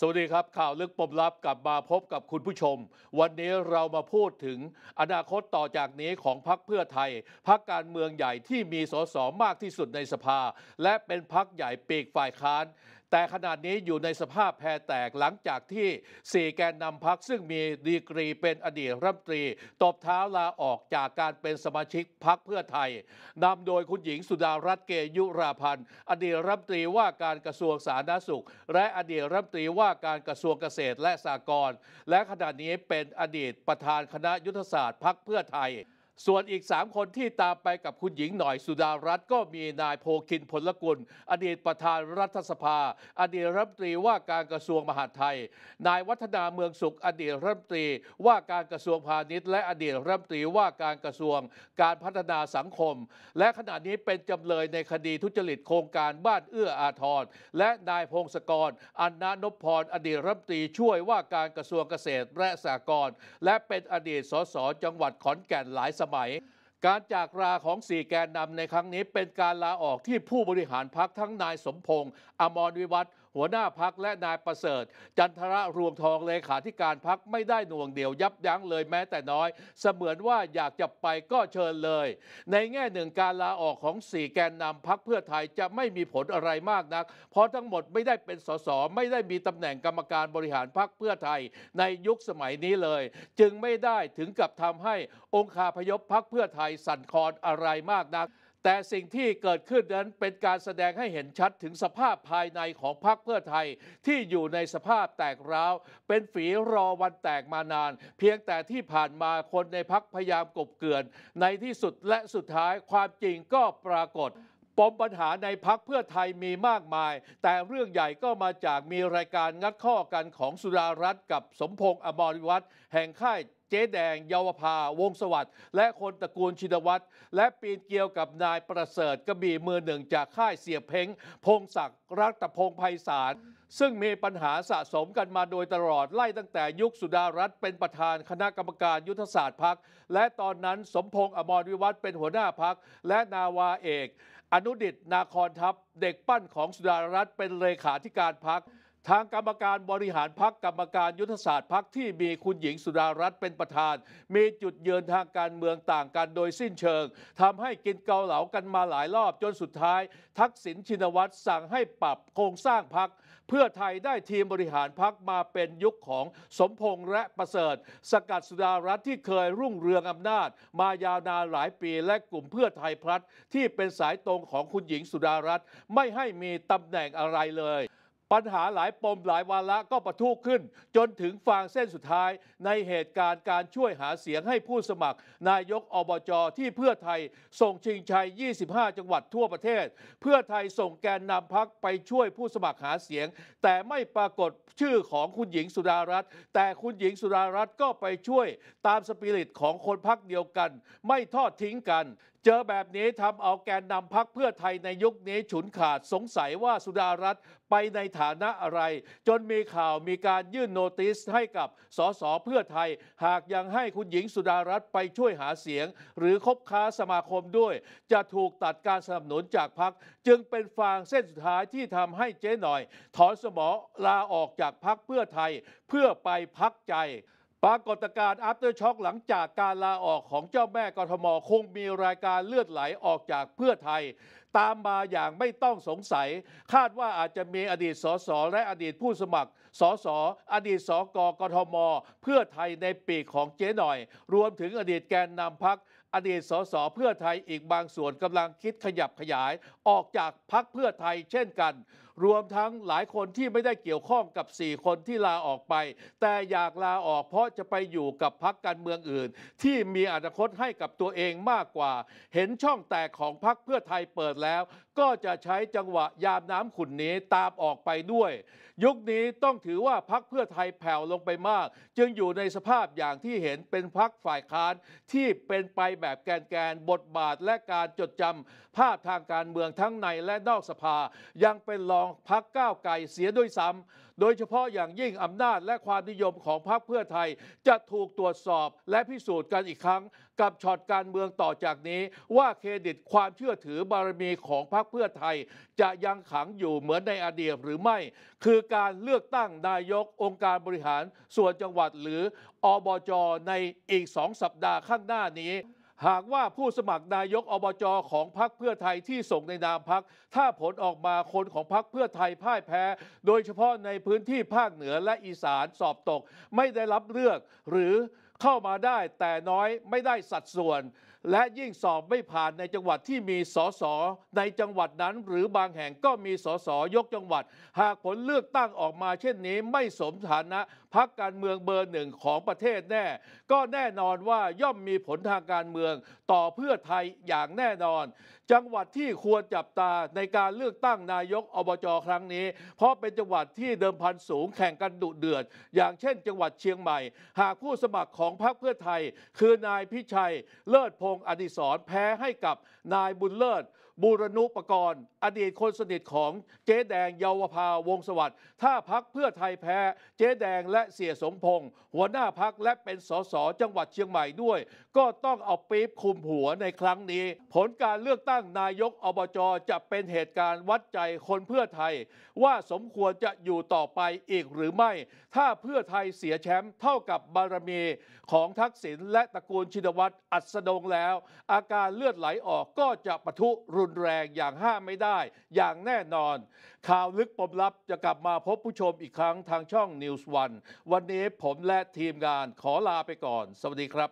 สวัสดีครับ ข่าวลึกปมลับกลับมาพบกับคุณผู้ชม วันนี้เรามาพูดถึง อนาคตต่อจากนี้ของพรรคเพื่อไทยพรรคการเมืองใหญ่ที่มีสสมากที่สุดในสภา และเป็นพรรคใหญ่ปีกฝ่ายค้านแต่ขนาดนี้อยู่ในสภาพแพรแตกหลังจากที่ 4 แกนนำพักซึ่งมีดีกรีเป็นอดีตรัฐมนตรี ตบเท้าลาออกจากการเป็นสมาชิกพักเพื่อไทยนำโดยคุณหญิงสุดารัตน์เกยุราพันธ์อดีตรัฐมนตรีว่าการกระทรวงสาธารณสุข และอดีตรัฐมนตรีว่าการกระทรวงเกษตรและสหกรณ์และขณะนี้เป็นอดีตประธานคณะยุทธศาสตร์พักเพื่อไทยส่วนอีก 3 คนที่ตามไปกับคุณหญิงหน่อยสุดารัตน์ก็มีนายโพคินผลกุลอดีตประธานรัฐสภา อดีตรัฐมนตรีว่าการกระทรวงมหาดไทย นายวัฒนาเมืองสุข อดีตรัฐมนตรีว่าการกระทรวงพาณิชย์และอดีตรัฐมนตรีว่าการกระทรวง การพัฒนาสังคม และขณะนี้เป็นจำเลยในคดีทุจริตโครงการบ้านเอื้ออาทรและนายพงศกรอันนนพพรอดีตรัฐมนตรี ช่วยว่าการกระทรวงเกษตร และสหกรณ์และเป็นอดีตสส จังหวัดขอนแก่นหลายสมัยการจากราของสี่แกนนำในครั้งนี้เป็นการลาออกที่ผู้บริหารพักทั้งนายสมพงศ์อมรวิวัฒหัวหน้าพักและนายประเสริฐ จันทระรวงทองเลขาธิการพักไม่ได้หน่วงเดียวยับยั้งเลยแม้แต่น้อย เสมือนว่าอยากจะไปก็เชิญเลย ในแง่หนึ่งการลาออกของสี่แกนนำพักเพื่อไทยจะไม่มีผลอะไรมากนัก เพราะทั้งหมดไม่ได้เป็นสสไม่ได้มีตำแหน่งกรรมการบริหารพักเพื่อไทยในยุคสมัยนี้เลย จึงไม่ได้ถึงกับทำให้องคาพยพพักเพื่อไทยสั่นคลอนอะไรมากนักแต่สิ่งที่เกิดขึ้นนั้นเป็นการแสดงให้เห็นชัดถึงสภาพภายในของพรรคเพื่อไทยที่อยู่ในสภาพแตกร้าว เป็นฝีรอวันแตกมานาน เพียงแต่ที่ผ่านมาคนในพักพยายามกบเกลื่อน ในที่สุดและสุดท้ายความจริงก็ปรากฏ ปมปัญหาในพักเพื่อไทยมีมากมาย แต่เรื่องใหญ่ก็มาจากมีรายการงัดข้อกันของสุรารัตน์กับสมพงษ์อมรวัตรแห่งค่ายเจ๊แดงเยาวภาวงสวัสด์และคนตระกูลชินวัตรและปีนเกี่ยวกับนายประเสริฐกระบีเมือหนึ่งจากค่ายเสียเพ้งพงศักดิ์รัตพงศ์ไพศาลซึ่งมีปัญหาสะสมกันมาโดยตลอด ไล่ตั้งแต่ยุคสุดารัฐเป็นประธานคณะกรรมการยุทธศาสตร์พัก และตอนนั้นสมพงษ์อมรวิวัฒน์เป็นหัวหน้าพัก และนาวาเอก อนุดิตนาคอนทัพเด็กปั้นของสุดารัฐเป็นเลขาธิการพักทางกรรมการบริหารพักกรรมการยุทธศาสตร์พักที่มีคุณหญิงสุดารัตน์เป็นประธาน มีจุดยืนทางการเมืองต่างกันโดยสิ้นเชิง ทำให้กินเกาเหลากันมาหลายรอบจนสุดท้ายทักษิณชินวัตรสั่งให้ปรับโครงสร้างพัก เพื่อไทยได้ทีมบริหารพักมาเป็นยุคของสมพงษ์และประเสริฐ สกัดสุดารัตน์ที่เคยรุ่งเรืองอำนาจ มายาวนานหลายปีและกลุ่มเพื่อไทยพลัดที่เป็นสายตรงของคุณหญิงสุดารัตน์ไม่ให้มีตำแหน่งอะไรเลยปัญหาหลายปมหลายวาระก็ประทุขึ้น จนถึงฟางเส้นสุดท้ายในเหตุการณ์การช่วยหาเสียงให้ผู้สมัคร นายกอบจอที่เพื่อไทยส่งชิงชัย 25 จังหวัดทั่วประเทศ เพื่อไทยส่งแกนนำพักไปช่วยผู้สมัครหาเสียง แต่ไม่ปรากฏชื่อของคุณหญิงสุดารัตน์แต่คุณหญิงสุดารัตน์ก็ไปช่วยตามสปิริตของคนพักเดียวกัน ไม่ทอดทิ้งกันเจอแบบนี้ทำเอาแกนนำพักเพื่อไทยในยุคนี้ฉุนขาดสงสัยว่าสุดารัตน์ไปในฐานะอะไร จนมีข่าวมีการยื่นโนติสให้กับสสเพื่อไทย หากยังให้คุณหญิงสุดารัตน์ไปช่วยหาเสียงหรือคบค้าสมาคมด้วย จะถูกตัดการสนับสนุนจากพักจึงเป็นฟางเส้นสุดท้ายที่ทำให้เจ๊หน่อย ถอนสมอลาออกจากพักเพื่อไทยเพื่อไปพักใจปรากฏการณ์ after shock หลังจากการลาออกของเจ้าแม่กทมคงมีรายการเลือดไหลออกจากเพื่อไทย ตามมาอย่างไม่ต้องสงสัย คาดว่าอาจจะมีอดีตสสและอดีตผู้สมัครสสอดีตสกกทม เพื่อไทยในปีกของเจ๊หน่อย รวมถึงอดีตแกนนำพักอดีตสสเพื่อไทยอีกบางส่วนกำลังคิดขยับขยายออกจากพักเพื่อไทย เช่นกันรวมทั้งหลายคนที่ไม่ได้เกี่ยวข้องกับ 4 คนที่ลาออกไป แต่อยากลาออกเพราะจะไปอยู่กับพักการเมืองอื่น ที่มีอนาคตให้กับตัวเองมากกว่า เห็นช่องแตกของพักเพื่อไทยเปิดแล้ว ก็จะใช้จังหวะยามน้ำขุ่นนี้ตามออกไปด้วย ยุคนี้ต้องถือว่าพักเพื่อไทยแผ่วลงไปมาก จึงอยู่ในสภาพอย่างที่เห็นเป็นพักฝ่ายค้านที่เป็นไปแบบแกนแกน บทบาทและการจดจำภาพทางการเมืองทั้งในและนอกสภา ยังเป็นรององพักก้าวไก่เสียด้วยซ้ำ โดยเฉพาะอย่างยิ่งอำนาจและความนิยมของพรรคเพื่อไทยจะถูกตรวจสอบและพิสูจน์กันอีกครั้ง กับช็อตการเมืองต่อจากนี้ ว่าเครดิตความเชื่อถือบารมีของพรรคเพื่อไทย จะยังขังอยู่เหมือนในอดีตหรือไม่ คือการเลือกตั้งนายกองค์การบริหารส่วนจังหวัดหรืออบจ ในอีกสองสัปดาห์ข้างหน้านี้หากว่าผู้สมัครนายกอบจของพรรคเพื่อไทยที่ส่งในนามพรรค ถ้าผลออกมาคนของพรรคเพื่อไทยพ่ายแพ้ โดยเฉพาะในพื้นที่ภาคเหนือและอีสานสอบตกไม่ได้รับเลือก หรือเข้ามาได้แต่น้อยไม่ได้สัดส่วน และยิ่งสอบไม่ผ่านในจังหวัดที่มีสสในจังหวัดนั้น หรือบางแห่งก็มีสสยกจังหวัด หากผลเลือกตั้งออกมา เช่นนี้ไม่สมฐานะพักการเมืองเบอร์หนึ่งของประเทศแน่ ก็แน่นอนว่าย่อมมีผลทางการเมืองต่อเพื่อไทยอย่างแน่นอน จังหวัดที่ควรจับตาในการเลือกตั้งนายกอบจครั้งนี้ เพราะเป็นจังหวัดที่เดิมพันสูงแข่งกันดุเดือด อย่างเช่นจังหวัดเชียงใหม่ หากผู้สมัครของพรรคเพื่อไทย คือนายพิชัยเลิศพงศ์อดิศรแพ้ให้กับนายบุญเลิศบูรณุปกรณ์ อดีตคนสนิทของเจ๊แดงเยาวภาวงสวัสดิ์ ถ้าพักเพื่อไทยแพ้ เจ๊แดงและเสียสมพงศ์หัวหน้าพักและเป็นสสจังหวัดเชียงใหม่ด้วย ก็ต้องเอาปี๊บคุมหัวในครั้งนี้ ผลการเลือกตั้งนายกอบจจะเป็นเหตุการณ์วัดใจคนเพื่อไทย ว่าสมควรจะอยู่ต่อไปอีกหรือไม่ ถ้าเพื่อไทยเสียแชมป์เท่ากับบารมี ของทักษิณและตระกูลชินวัตรอัศดงแล้ว อาการเลือดไหลออกก็จะปะทุรุนนแรงอย่างห้ามไม่ได้ อย่างแน่นอนข่าวลึกปมลับจะกลับมาพบผู้ชมอีกครั้งทางช่อง News วันวันนี้ผมและทีมงานขอลาไปก่อน สวัสดีครับ